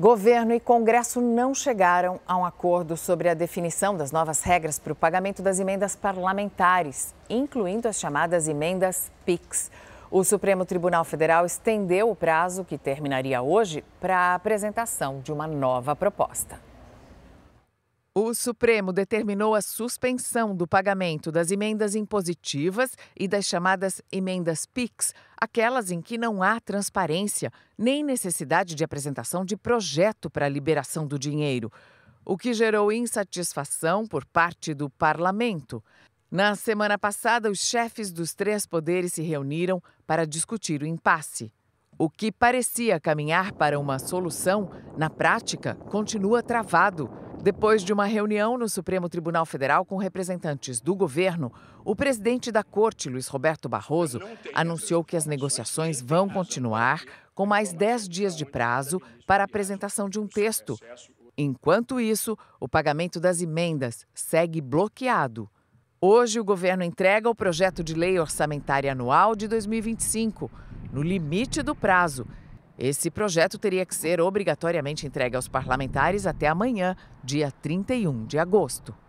Governo e Congresso não chegaram a um acordo sobre a definição das novas regras para o pagamento das emendas parlamentares, incluindo as chamadas emendas PIX. O Supremo Tribunal Federal estendeu o prazo, que terminaria hoje, para a apresentação de uma nova proposta. O Supremo determinou a suspensão do pagamento das emendas impositivas e das chamadas emendas PIX, aquelas em que não há transparência nem necessidade de apresentação de projeto para a liberação do dinheiro, o que gerou insatisfação por parte do parlamento. Na semana passada, os chefes dos três poderes se reuniram para discutir o impasse. O que parecia caminhar para uma solução, na prática, continua travado. Depois de uma reunião no Supremo Tribunal Federal com representantes do governo, o presidente da Corte, Luiz Roberto Barroso, anunciou que as negociações vão continuar com mais 10 dias de prazo para a apresentação de um é texto. Enquanto isso, o pagamento das emendas segue bloqueado. Hoje, o governo entrega o projeto de lei orçamentária anual de 2025 no limite do prazo. Esse projeto teria que ser obrigatoriamente entregue aos parlamentares até amanhã, dia 31 de agosto.